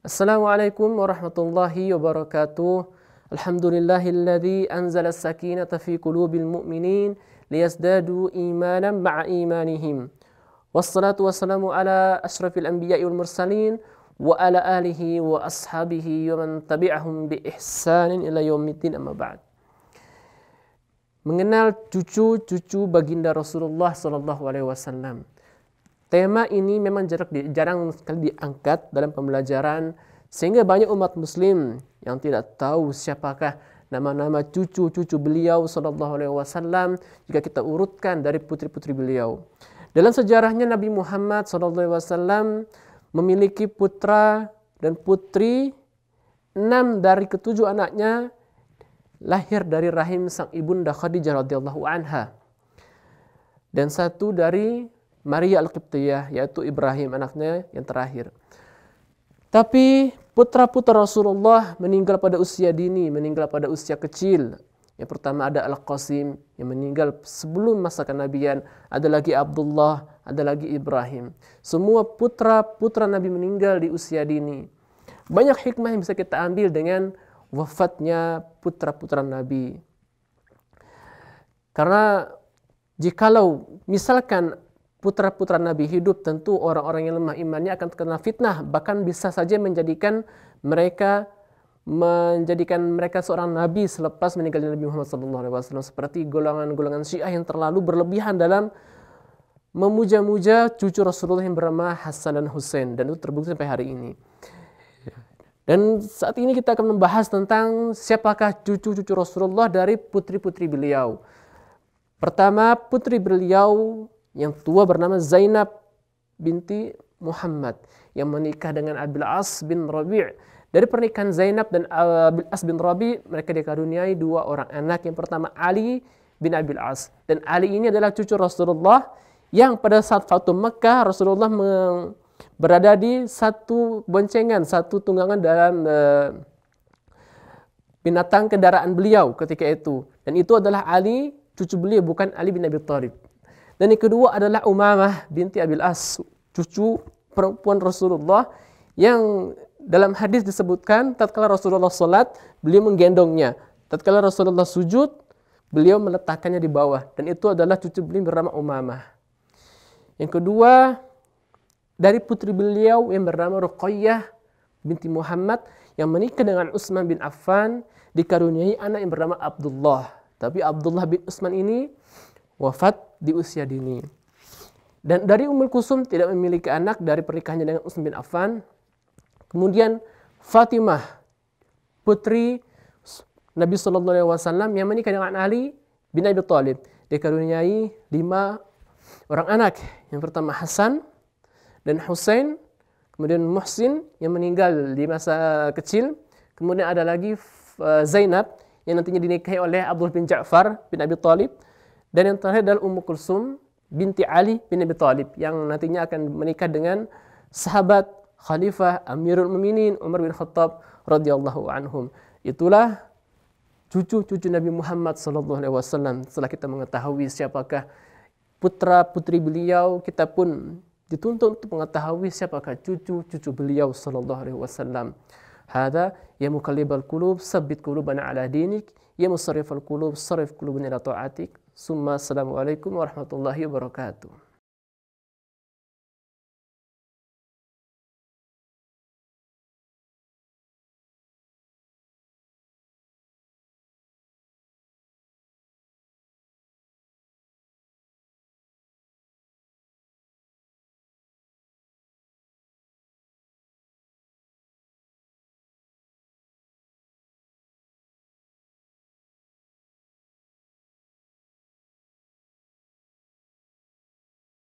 السلام عليكم ورحمة الله وبركاته الحمد لله الذي أنزل السكينة في قلوب المؤمنين ليزدادوا إيمانا مع إيمانهم والصلاة والسلام على أشرف الأنبياء والمرسلين وعلى آله وأصحابه ومن تبعهم بإحسان إلى يوم الدين أما بعد من mengenal cucu رسول الله صلى الله عليه وسلم Tema ini memang jarang, jarang sekali diangkat dalam pembelajaran sehingga banyak umat muslim yang tidak tahu siapakah nama-nama cucu-cucu beliau sallallahu alaihi wasallam jika kita urutkan dari putri-putri beliau. Dalam sejarahnya Nabi Muhammad sallallahu alaihi wasallam memiliki putra dan putri enam dari ketujuh anaknya lahir dari rahim sang ibunda Khadijah radhiyallahu anha dan satu dari Maria Al-Qibtiyah yaitu Ibrahim anaknya yang terakhir. Tapi putra-putra Rasulullah meninggal pada usia dini, meninggal pada usia kecil. Yang pertama ada Al-Qasim yang meninggal sebelum masa kenabian, ada lagi Abdullah, ada lagi Ibrahim. Semua putra-putra Nabi meninggal di usia dini. Banyak hikmah yang bisa kita ambil dengan wafatnya putra-putra Nabi. Karena jikalau misalkan putra-putra Nabi hidup, tentu orang-orang yang lemah imannya akan terkena fitnah, bahkan bisa saja menjadikan mereka menjadikan mereka seorang nabi selepas meninggalnya Nabi Muhammad SAW seperti golongan-golongan Syiah yang terlalu berlebihan dalam memuja-muja cucu Rasulullah yang bernama Hasan dan Hussein dan itu terbukti sampai hari ini. Dan saat ini kita akan membahas tentang siapakah cucu-cucu Rasulullah dari putri-putri beliau. Pertama, putri beliau yang tua bernama Zainab binti Muhammad yang menikah dengan Abil As bin Rabi'. Dari pernikahan Zainab dan Abil As bin Rabi' mereka dikaruniai dua orang anak. Yang pertama Ali bin Abil As dan Ali ini adalah cucu Rasulullah yang pada saat Fatum Mekah Rasulullah berada di satu boncengan, satu tunggangan dalam e, binatang kendaraan beliau ketika itu. Dan itu adalah Ali cucu beliau bukan Ali bin Abi Thalib. Dan yang kedua adalah Umamah binti Abil As, cucu perempuan Rasulullah yang dalam hadis disebutkan tatkala Rasulullah salat, beliau menggendongnya tatkala Rasulullah sujud beliau meletakkannya di bawah dan itu adalah cucu beliau bernama Umamah yang kedua dari putri beliau yang bernama Ruqayyah binti Muhammad yang menikah dengan Utsman bin Affan dikaruniai anak yang bernama Abdullah tapi Abdullah bin Utsman ini wafat di usia dini. Dan dari Ummul Kusum tidak memiliki anak dari pernikahannya dengan Utsman bin Affan. Kemudian Fatimah putri Nabi Shallallahu Alaihi Wasallam yang menikah dengan Ali bin Abi Thalib dikaruniai lima orang anak. Yang pertama Hasan dan Hussein, kemudian Muhsin yang meninggal di masa kecil, kemudian ada lagi eh, Zainab yang nantinya dinikahi oleh Abdul bin Ja'far bin Abi Thalib dan yang terakhir adalah Ummu Kulsum binti Ali bin Abi Talib yang nantinya akan menikah dengan sahabat Khalifah Amirul Muminin Umar bin Khattab radhiyallahu anhum. Itulah cucu-cucu Nabi Muhammad sallallahu alaihi wasallam. Setelah kita mengetahui siapakah putra putri beliau, kita pun dituntut untuk mengetahui siapakah cucu-cucu beliau sallallahu alaihi wasallam. هذا يا مقلب القلوب ثبت قلوبنا على دينك يا مصرف القلوب صرف قلوبنا إلى طاعتك ثم السلام عليكم ورحمة الله وبركاته